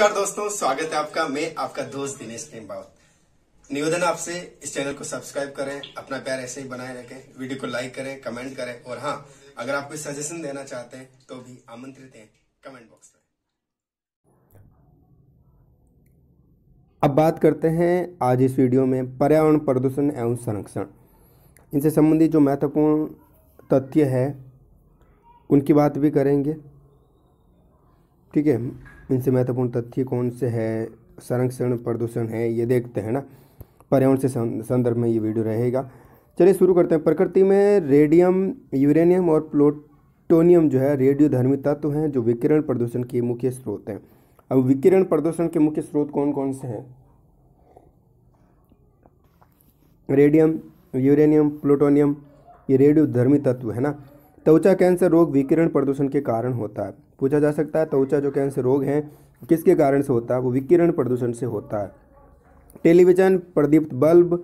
नमस्कार दोस्तों स्वागत है आपका मैं आपका दोस्त दिनेश निम्बावत निवेदन आपसे इस चैनल को सब्सक्राइब करें अपना प्यार ऐसे ही बनाए रखें वीडियो को लाइक करें कमेंट करें और हाँ अगर आप कोई सजेशन देना चाहते हैं तो भी आमंत्रित हैं कमेंट बॉक्स में अब बात करते हैं आज इस वीडियो में पर्यावरण प्रदूषण एवं संरक्षण इनसे संबंधित जो महत्वपूर्ण तथ्य है उनकी बात भी करेंगे ठीक है इनसे महत्वपूर्ण तथ्य कौन से है संरक्षण प्रदूषण है ये देखते हैं ना पर्यावरण से संदर्भ में ये वीडियो रहेगा चलिए शुरू करते हैं प्रकृति में रेडियम यूरेनियम और प्लूटोनियम जो है रेडियो धर्मी तत्व हैं जो विकिरण प्रदूषण के मुख्य स्रोत हैं अब विकिरण प्रदूषण के मुख्य स्रोत कौन कौन से हैं रेडियम यूरेनियम प्लूटोनियम ये रेडियो धर्मी तत्व है ना त्वचा कैंसर रोग विकिरण प्रदूषण के कारण होता है पूछा जा सकता है त्वचा जो कैंसर रोग है किसके कारण से होता है वो विकिरण प्रदूषण से होता है टेलीविज़न प्रदीप्त बल्ब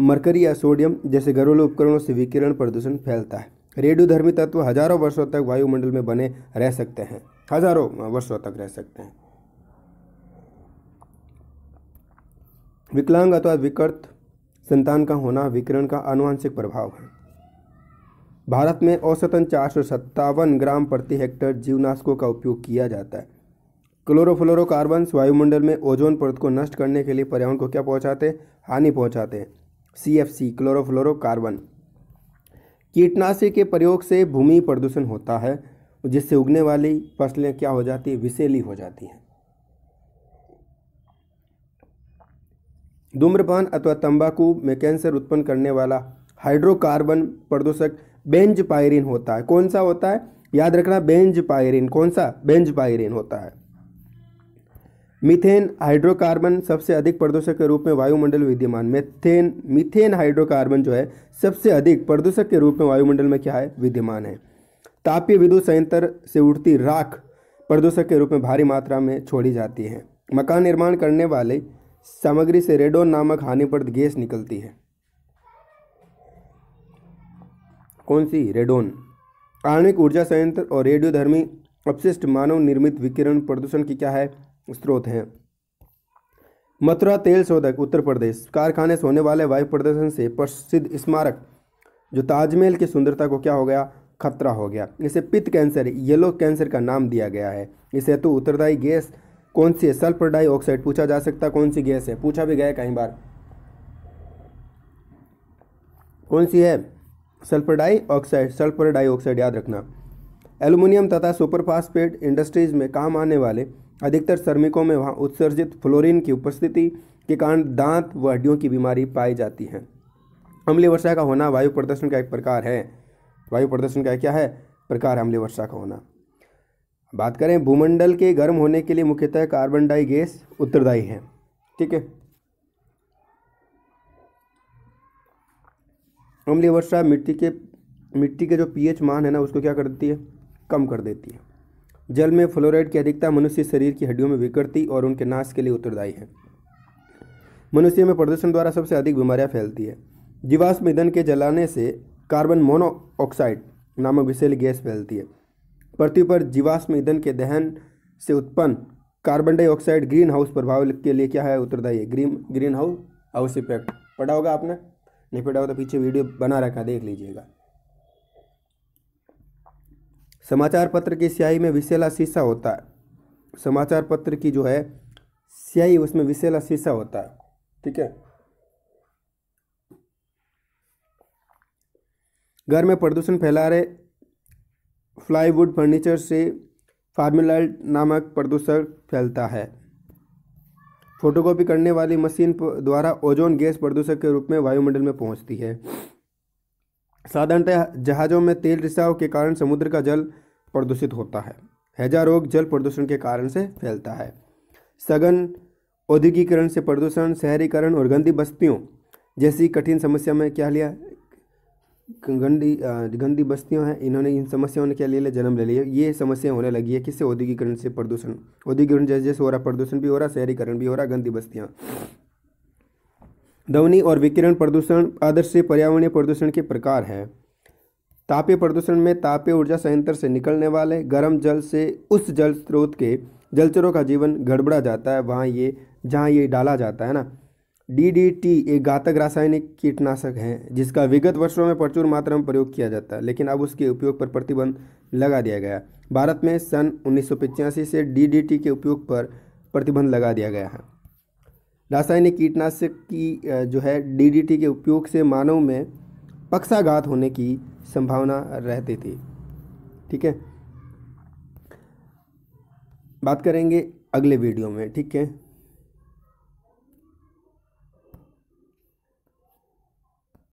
मरकरी या सोडियम जैसे घरेलू उपकरणों से विकिरण प्रदूषण फैलता है रेडियोधर्मी तत्व हजारों वर्षों तक वायुमंडल में बने रह सकते हैं हजारों वर्षों तक रह सकते हैं विकलांग अथवा विकर्त संतान का होना विकिरण का अनुवांशिक प्रभाव है भारत में औसतन चार ग्राम प्रति हेक्टर जीवनाशकों का उपयोग किया जाता है क्लोरोफ्लोरोकार्बन वायुमंडल में ओजोन परत को नष्ट करने के लिए पर्यावरण को क्या पहुंचाते हैं हानि पहुंचाते हैं सी एफ सी क्लोरोफ्लोरोकार्बन कीटनाशी के प्रयोग से भूमि प्रदूषण होता है जिससे उगने वाली फसलें क्या हो जाती है विषैली हो जाती हैं धूम्रपान अथवा तंबाकू में कैंसर उत्पन्न करने वाला हाइड्रोकार्बन प्रदूषक बेंज पायरिन होता है कौन सा होता है याद रखना बेंज पायरिन कौन सा बेंज पायरिन होता है मिथेन हाइड्रोकार्बन सबसे अधिक प्रदूषक के रूप में वायुमंडल विद्यमान मिथेन मिथेन हाइड्रोकार्बन जो है सबसे अधिक प्रदूषक के रूप में वायुमंडल में क्या है विद्यमान है तापीय विद्युत संयंत्र से उठती राख प्रदूषक के रूप में भारी मात्रा में छोड़ी जाती है मकान निर्माण करने वाले सामग्री से रेडोन नामक हानिप्रद गैस निकलती है कौन सी रेडोन आणविक ऊर्जा संयंत्र और रेडियोधर्मी अपशिष्ट मानव निर्मित विकिरण प्रदूषण की क्या है स्रोत हैं मथुरा तेल शोधक उत्तर प्रदेश कारखाने से होने वाले वायु प्रदूषण से प्रसिद्ध स्मारक जो ताजमहल की सुंदरता को क्या हो गया खतरा हो गया इसे पित्त कैंसर येलो कैंसर का नाम दिया गया है इस हेतु उत्तरदायी गैस कौन सी है सल्फर डाइऑक्साइड पूछा जा सकता कौन सी गैस है पूछा भी गया कई बार कौन सी है सल्फर डाईऑक्साइड सल्फर डाईऑक्साइड याद रखना एल्यूमिनियम तथा सुपरफास्फेट इंडस्ट्रीज में काम आने वाले अधिकतर श्रमिकों में वहाँ उत्सर्जित फ्लोरीन की उपस्थिति के कारण दांत व हड्डियों की बीमारी पाई जाती है अम्लीय वर्षा का होना वायु प्रदूषण का एक प्रकार है वायु प्रदूषण का क्या है प्रकार है अम्लीय वर्षा का होना बात करें भूमंडल के गर्म होने के लिए मुख्यतः कार्बन डाई गैस उत्तरदायी है ठीक है अम्लीय वर्षा मिट्टी के मिट्टी के जो पीएच मान है ना उसको क्या कर देती है कम कर देती है जल में फ्लोराइड की अधिकता मनुष्य शरीर की हड्डियों में विकृति और उनके नाश के लिए उत्तरदायी है मनुष्य में प्रदूषण द्वारा सबसे अधिक बीमारियां फैलती है जीवाश्म ईंधन के जलाने से कार्बन मोनोऑक्साइड नामक विषैली गैस फैलती है पृथ्वी पर जीवाश्म ईंधन के दहन से उत्पन्न कार्बन डाइऑक्साइड ग्रीन हाउस प्रभाव के लिए क्या है उत्तरदायी है green green house house effect पढ़ा होगा आपने पढ़ा हो तो पीछे वीडियो बना रखा देख लीजिएगा समाचार पत्र की स्याही में विशेला शीशा होता है समाचार पत्र की जो है स्याही उसमें विशेला शीशा होता है ठीक है घर में प्रदूषण फैला रहे फ्लाईवुड फर्नीचर से फार्मलाइड नामक प्रदूषण फैलता है फोटोकॉपी करने वाली मशीन द्वारा ओजोन गैस प्रदूषक के रूप में वायुमंडल में पहुंचती है साधारणतः जहाज़ों में तेल रिसाव के कारण समुद्र का जल प्रदूषित होता है हैजा रोग जल प्रदूषण के कारण से फैलता है सघन औद्योगिकरण से प्रदूषण शहरीकरण और गंदी बस्तियों जैसी कठिन समस्या में क्या लिया गंदी गंदी बस्तियां हैं इन्होंने इन समस्याओं ने क्या ले लिया जन्म ले लिया ये समस्या होने लगी है किससे औद्योगिकरण से प्रदूषण औद्योगिकरण जैसे जैसे हो रहा प्रदूषण भी हो रहा शहरीकरण भी हो रहा गंदी बस्तियाँ ध्वनि और विकिरण प्रदूषण आदर्श पर्यावरणीय प्रदूषण के प्रकार है तापीय प्रदूषण में तापीय ऊर्जा संयंत्र से निकलने वाले गर्म जल से उस जल स्रोत के जलचरों का जीवन गड़बड़ा जाता है वहाँ ये जहाँ ये डाला जाता है ना डीडीटी एक घातक रासायनिक कीटनाशक है जिसका विगत वर्षों में प्रचुर मात्रा में प्रयोग किया जाता है लेकिन अब उसके उपयोग पर प्रतिबंध लगा दिया गया भारत में सन उन्नीस से डीडीटी के उपयोग पर प्रतिबंध लगा दिया गया है रासायनिक कीटनाशक की जो है डीडीटी के उपयोग से मानव में पक्षाघात होने की संभावना रहती थी ठीक है बात करेंगे अगले वीडियो में ठीक है